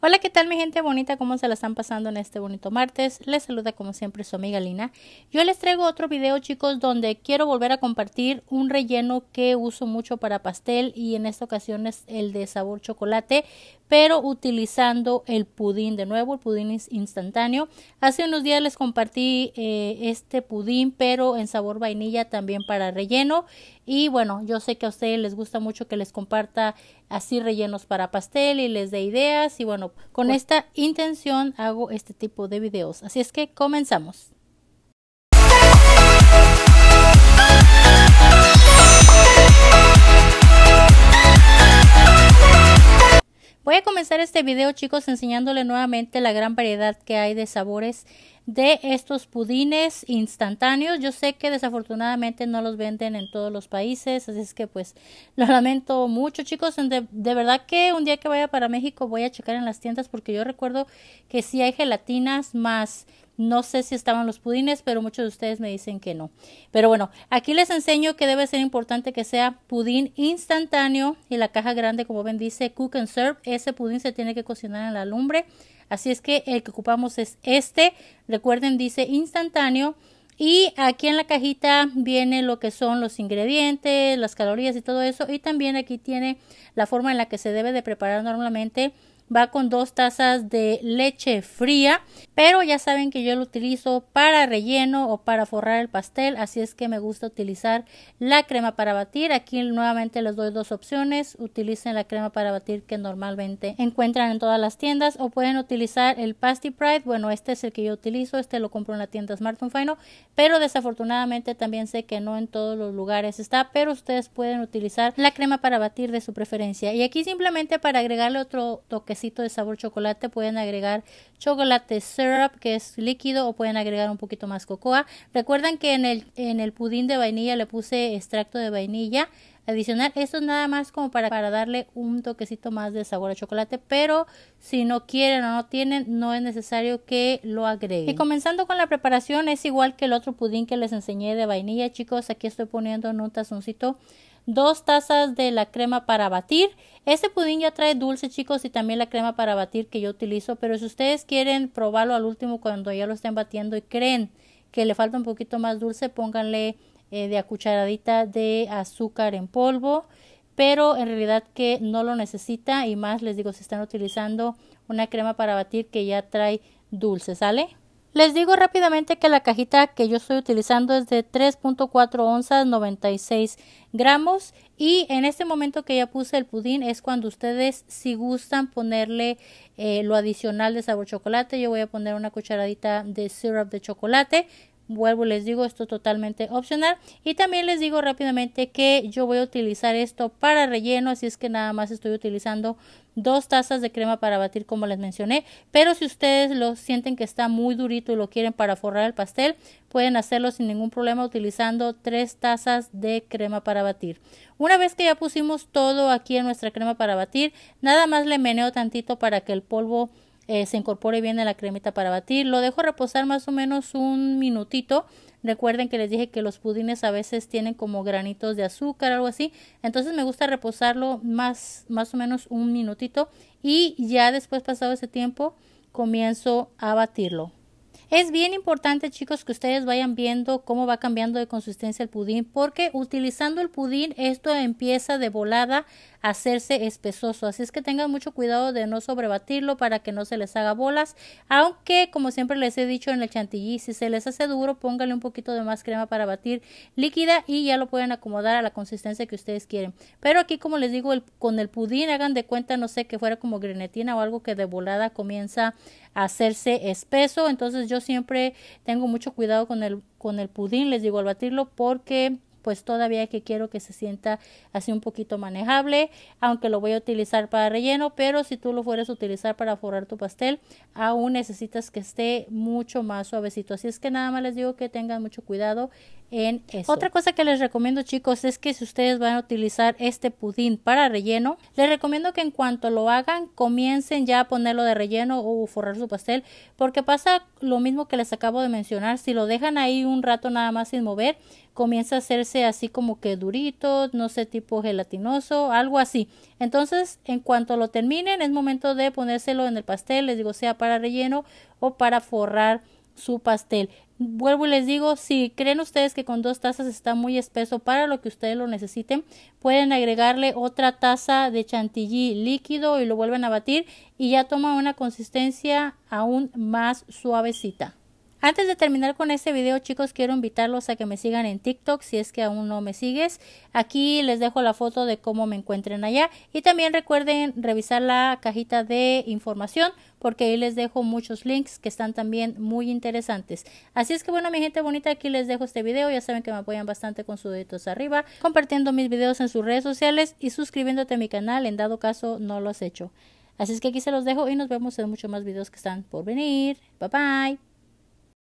Hola, ¿qué tal mi gente bonita? ¿Cómo se la están pasando en este bonito martes? Les saluda como siempre su amiga Lina. Yo les traigo otro video chicos donde quiero volver a compartir un relleno que uso mucho para pastel y en esta ocasión es el de sabor chocolate, pero utilizando el pudín de nuevo, el pudín instantáneo. Hace unos días les compartí eh, este pudín, pero en sabor vainilla también para relleno. Y bueno, yo sé que a ustedes les gusta mucho que les comparta así rellenos para pastel y les dé ideas. Y bueno, con pues esta intención hago este tipo de videos. Así es que comenzamos. Voy a comenzar este video chicos enseñándole nuevamente la gran variedad que hay de sabores de estos pudines instantáneos. Yo sé que desafortunadamente no los venden en todos los países, así es que pues lo lamento mucho chicos. De, verdad que un día que vaya para México voy a checar en las tiendas porque yo recuerdo que sí hay gelatinas más. No sé si estaban los pudines, pero muchos de ustedes me dicen que no. Pero bueno, aquí les enseño que debe ser importante que sea pudín instantáneo y la caja grande, como ven, dice cook and serve. Ese pudín se tiene que cocinar en la lumbre Así es que el que ocupamos es este. Recuerden, dice instantáneo. Y aquí en la cajita viene lo que son los ingredientes, las calorías y todo eso. Y también aquí tiene la forma en la que se debe de preparar normalmente va con dos tazas de leche fría, pero ya saben que yo lo utilizo para relleno o para forrar el pastel, así es que me gusta utilizar la crema para batir. Aquí nuevamente les doy dos opciones, utilicen la crema para batir que normalmente encuentran en todas las tiendas o pueden utilizar el Pasty Pride, bueno, este es el que yo utilizo, este lo compro en la tienda Smart Fino, pero desafortunadamente también sé que no en todos los lugares está, pero ustedes pueden utilizar la crema para batir de su preferencia. Y aquí simplemente para agregarle otro toque de sabor chocolate, pueden agregar chocolate syrup que es líquido o pueden agregar un poquito más cocoa. Recuerdan que en el, en el pudín de vainilla le puse extracto de vainilla adicional. Esto es nada más como para, para, darle un toquecito más de sabor a chocolate, pero si no quieren o no tienen, no es necesario que lo agreguen. Y comenzando con la preparación, es igual que el otro pudín que les enseñé de vainilla, chicos. Aquí estoy poniendo en un tazoncito dos tazas de la crema para batir. Este pudín ya trae dulce, chicos, y también la crema para batir que yo utilizo. Pero si ustedes quieren probarlo al último cuando ya lo estén batiendo y creen que le falta un poquito más dulce, pónganle eh, de a cucharadita de azúcar en polvo. Pero en realidad que no lo necesita y más les digo, si están utilizando una crema para batir que ya trae dulce, ¿sale? Les digo rápidamente que la cajita que yo estoy utilizando es de 3.4 onzas 96 gramos y en este momento que ya puse el pudín es cuando ustedes si gustan ponerle eh, lo adicional de sabor chocolate. Yo voy a poner una cucharadita de syrup de chocolate Vuelvo, les digo, esto totalmente opcional. Y también les digo rápidamente que yo voy a utilizar esto para relleno, así es que nada más estoy utilizando dos tazas de crema para batir como les mencioné. Pero si ustedes lo sienten que está muy durito y lo quieren para forrar el pastel, pueden hacerlo sin ningún problema utilizando tres tazas de crema para batir. Una vez que ya pusimos todo aquí en nuestra crema para batir, nada más le meneo tantito para que el polvo eh, se incorpore bien a la cremita para batir. Lo dejo reposar más o menos un minutito. Recuerden que les dije que los pudines a veces tienen como granitos de azúcar, o algo así. Entonces me gusta reposarlo más, más o menos un minutito y ya después pasado ese tiempo comienzo a batirlo. Es bien importante, chicos, que ustedes vayan viendo cómo va cambiando de consistencia el pudín, porque utilizando el pudín esto empieza de volada hacerse espesoso. Así es que tengan mucho cuidado de no sobrebatirlo para que no se les haga bolas. Aunque, como siempre les he dicho en el chantilly, si se les hace duro, pónganle un poquito de más crema para batir líquida y ya lo pueden acomodar a la consistencia que ustedes quieren. Pero aquí, como les digo, con el pudín, hagan de cuenta, no sé, que fuera como grenetina o algo que de volada comienza a hacerse espeso. Entonces yo siempre tengo mucho cuidado con el, con el pudín, les digo, al batirlo porque pues todavía que quiero que se sienta así un poquito manejable, aunque lo voy a utilizar para relleno, pero si tú lo fueras a utilizar para forrar tu pastel, aún necesitas que esté mucho más suavecito. Así es que nada más les digo que tengan mucho cuidado en Otra cosa que les recomiendo chicos es que si ustedes van a utilizar este pudín para relleno, les recomiendo que en cuanto lo hagan comiencen ya a ponerlo de relleno o forrar su pastel porque pasa lo mismo que les acabo de mencionar, si lo dejan ahí un rato nada más sin mover, comienza a hacerse así como que durito, no sé, tipo gelatinoso, algo así. Entonces, en cuanto lo terminen, es momento de ponérselo en el pastel, les digo, sea para relleno o para forrar su pastel. Vuelvo y les digo, si creen ustedes que con dos tazas está muy espeso para lo que ustedes lo necesiten, pueden agregarle otra taza de chantilly líquido y lo vuelven a batir y ya toma una consistencia aún más suavecita. Antes de terminar con este video, chicos, quiero invitarlos a que me sigan en TikTok si es que aún no me sigues. Aquí les dejo la foto de cómo me encuentren allá. Y también recuerden revisar la cajita de información porque ahí les dejo muchos links que están también muy interesantes. Así es que bueno, mi gente bonita, aquí les dejo este video. Ya saben que me apoyan bastante con sus deditos arriba, compartiendo mis videos en sus redes sociales y suscribiéndote a mi canal en dado caso no lo has hecho. Así es que aquí se los dejo y nos vemos en muchos más videos que están por venir. Bye bye.